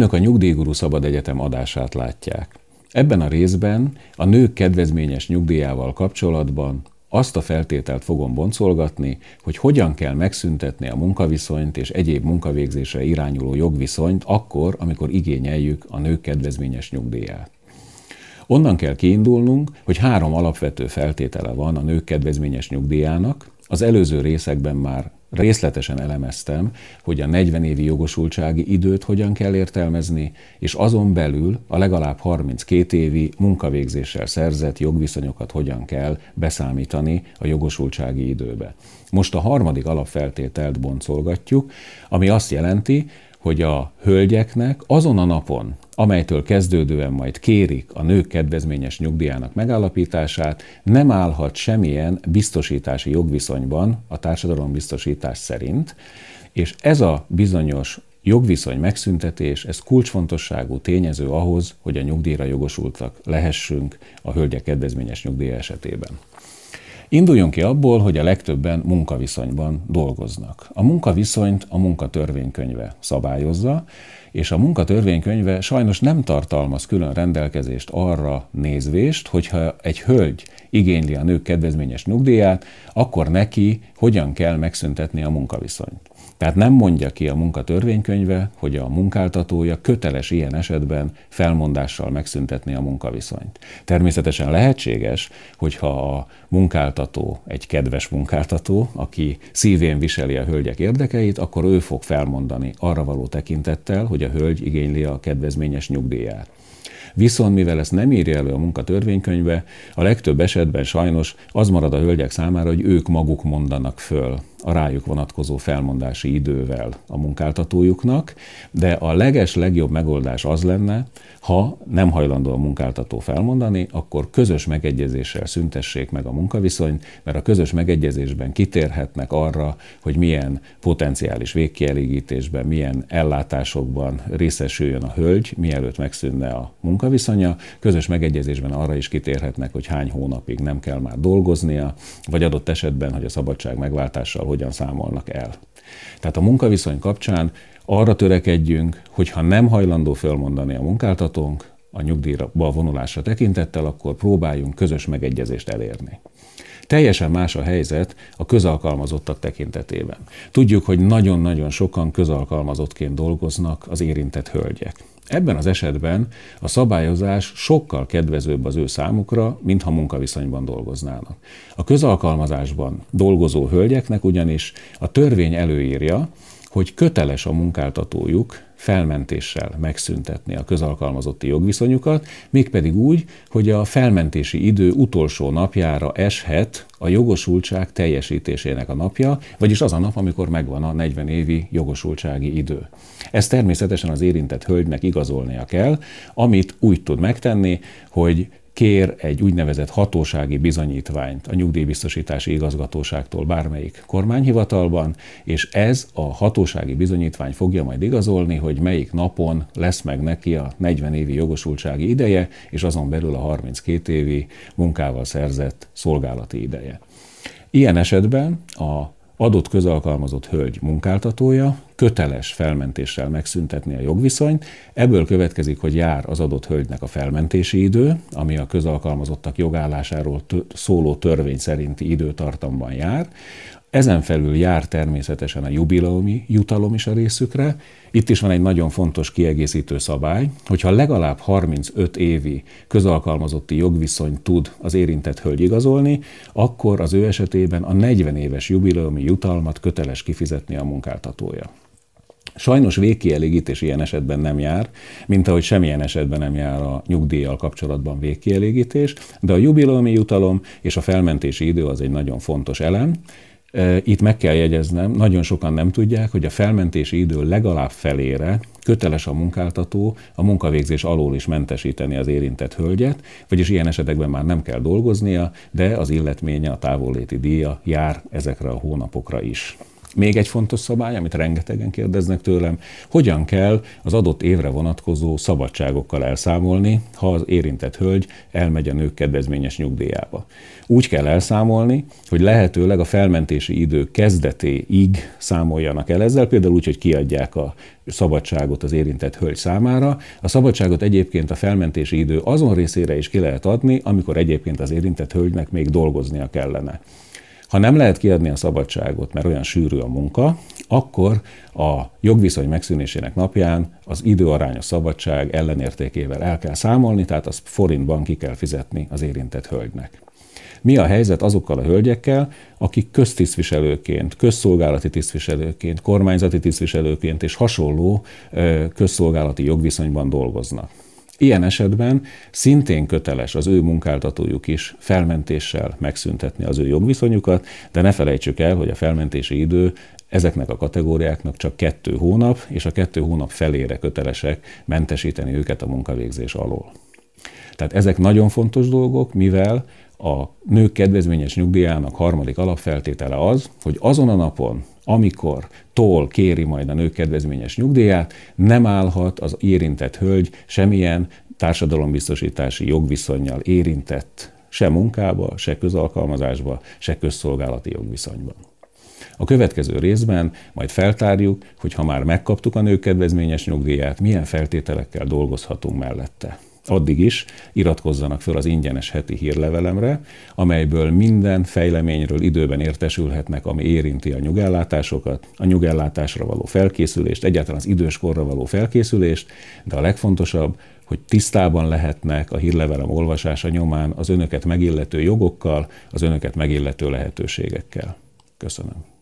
Önök a Nyugdíjguru Szabad Egyetem adását látják. Ebben a részben a nők kedvezményes nyugdíjával kapcsolatban azt a feltételt fogom boncolgatni, hogy hogyan kell megszüntetni a munkaviszonyt és egyéb munkavégzésre irányuló jogviszonyt akkor, amikor igényeljük a nők kedvezményes nyugdíját. Onnan kell kiindulnunk, hogy három alapvető feltétele van a nők kedvezményes nyugdíjának, az előző részekben már részletesen elemeztem, hogy a 40 évi jogosultsági időt hogyan kell értelmezni, és azon belül a legalább 32 évi munkavégzéssel szerzett jogviszonyokat hogyan kell beszámítani a jogosultsági időbe. Most a harmadik alapfeltételt boncolgatjuk, ami azt jelenti, hogy a hölgyeknek azon a napon, amelytől kezdődően majd kérik a nők kedvezményes nyugdíjának megállapítását, nem állhat semmilyen biztosítási jogviszonyban a társadalombiztosítás szerint, és ez a bizonyos jogviszony megszüntetés, ez kulcsfontosságú tényező ahhoz, hogy a nyugdíjra jogosultak lehessünk a hölgyek kedvezményes nyugdíja esetében. Induljunk ki abból, hogy a legtöbben munkaviszonyban dolgoznak. A munkaviszonyt a munkatörvénykönyve szabályozza, és a munkatörvénykönyve sajnos nem tartalmaz külön rendelkezést arra nézvést, hogyha egy hölgy igényli a nők kedvezményes nyugdíját, akkor neki hogyan kell megszüntetni a munkaviszonyt. Tehát nem mondja ki a munkatörvénykönyve, hogy a munkáltatója köteles ilyen esetben felmondással megszüntetni a munkaviszonyt. Természetesen lehetséges, hogyha a munkáltató egy kedves munkáltató, aki szívén viseli a hölgyek érdekeit, akkor ő fog felmondani arra való tekintettel, hogy a hölgy igényli a kedvezményes nyugdíját. Viszont mivel ezt nem írja elő a munkatörvénykönyve, a legtöbb esetben sajnos az marad a hölgyek számára, hogy ők maguk mondanak föl a rájuk vonatkozó felmondási idővel a munkáltatójuknak, de a leges legjobb megoldás az lenne, ha nem hajlandó a munkáltató felmondani, akkor közös megegyezéssel szüntessék meg a munkaviszonyt, mert a közös megegyezésben kitérhetnek arra, hogy milyen potenciális végkielégítésben, milyen ellátásokban részesüljön a hölgy, mielőtt megszűnne a munkaviszonya. Közös megegyezésben arra is kitérhetnek, hogy hány hónapig nem kell már dolgoznia, vagy adott esetben, hogy a szabadság megváltással hogyan számolnak el. Tehát a munkaviszony kapcsán arra törekedjünk, hogy ha nem hajlandó fölmondani a munkáltatónk, a nyugdíjba vonulásra tekintettel, akkor próbáljunk közös megegyezést elérni. Teljesen más a helyzet a közalkalmazottak tekintetében. Tudjuk, hogy nagyon-nagyon sokan közalkalmazottként dolgoznak az érintett hölgyek. Ebben az esetben a szabályozás sokkal kedvezőbb az ő számukra, mintha munkaviszonyban dolgoznának. A közalkalmazásban dolgozó hölgyeknek ugyanis a törvény előírja, hogy köteles a munkáltatójuk felmentéssel megszüntetni a közalkalmazotti jogviszonyukat, mégpedig úgy, hogy a felmentési idő utolsó napjára eshet a jogosultság teljesítésének a napja, vagyis az a nap, amikor megvan a 40 évi jogosultsági idő. Ez természetesen az érintett hölgynek igazolnia kell, amit úgy tud megtenni, hogy kér egy úgynevezett hatósági bizonyítványt a nyugdíjbiztosítási igazgatóságtól bármelyik kormányhivatalban, és ez a hatósági bizonyítvány fogja majd igazolni, hogy melyik napon lesz meg neki a 40 évi jogosultsági ideje, és azon belül a 32 évi munkával szerzett szolgálati ideje. Ilyen esetben a adott közalkalmazott hölgy munkáltatója köteles felmentéssel megszüntetni a jogviszonyt, ebből következik, hogy jár az adott hölgynek a felmentési idő, ami a közalkalmazottak jogállásáról szóló törvény szerinti időtartamban jár, ezen felül jár természetesen a jubileumi jutalom is a részükre. Itt is van egy nagyon fontos kiegészítő szabály, hogyha legalább 35 évi közalkalmazotti jogviszony tud az érintett hölgy igazolni, akkor az ő esetében a 40 éves jubileumi jutalmat köteles kifizetni a munkáltatója. Sajnos végkielégítés ilyen esetben nem jár, mint ahogy semmilyen esetben nem jár a nyugdíjjal kapcsolatban végkielégítés, de a jubileumi jutalom és a felmentési idő az egy nagyon fontos elem, itt meg kell jegyeznem, nagyon sokan nem tudják, hogy a felmentési idő legalább felére köteles a munkáltató a munkavégzés alól is mentesíteni az érintett hölgyet, vagyis ilyen esetekben már nem kell dolgoznia, de az illetménye, a távolléti díja jár ezekre a hónapokra is. Még egy fontos szabály, amit rengetegen kérdeznek tőlem, hogyan kell az adott évre vonatkozó szabadságokkal elszámolni, ha az érintett hölgy elmegy a nők kedvezményes nyugdíjába. Úgy kell elszámolni, hogy lehetőleg a felmentési idő kezdetéig számoljanak el ezzel, például úgy, hogy kiadják a szabadságot az érintett hölgy számára. A szabadságot egyébként a felmentési idő azon részére is ki lehet adni, amikor egyébként az érintett hölgynek még dolgoznia kellene. Ha nem lehet kiadni a szabadságot, mert olyan sűrű a munka, akkor a jogviszony megszűnésének napján az időarányos szabadság ellenértékével el kell számolni, tehát az forintban ki kell fizetni az érintett hölgynek mi a helyzet azokkal a hölgyekkel, akik köztisztviselőként, közszolgálati tisztviselőként, kormányzati tisztviselőként és hasonló közszolgálati jogviszonyban dolgoznak. Ilyen esetben szintén köteles az ő munkáltatójuk is felmentéssel megszüntetni az ő jogviszonyukat, de ne felejtsük el, hogy a felmentési idő ezeknek a kategóriáknak csak kettő hónap, és a kettő hónap felére kötelesek mentesíteni őket a munkavégzés alól. Tehát ezek nagyon fontos dolgok, mivel a nők kedvezményes nyugdíjának harmadik alapfeltétele az, hogy azon a napon, amikor tól kéri majd a nők kedvezményes nyugdíját, nem állhat az érintett hölgy semmilyen társadalombiztosítási jogviszonyjal érintett se munkába, se közalkalmazásba, se közszolgálati jogviszonyban. A következő részben majd feltárjuk, hogy ha már megkaptuk a nők kedvezményes nyugdíját, milyen feltételekkel dolgozhatunk mellette addig is iratkozzanak fel az ingyenes heti hírlevelemre, amelyből minden fejleményről időben értesülhetnek, ami érinti a nyugellátásokat, a nyugellátásra való felkészülést, egyáltalán az időskorra való felkészülést, de a legfontosabb, hogy tisztában lehetnek a hírlevelem olvasása nyomán az önöket megillető jogokkal, az önöket megillető lehetőségekkel. Köszönöm.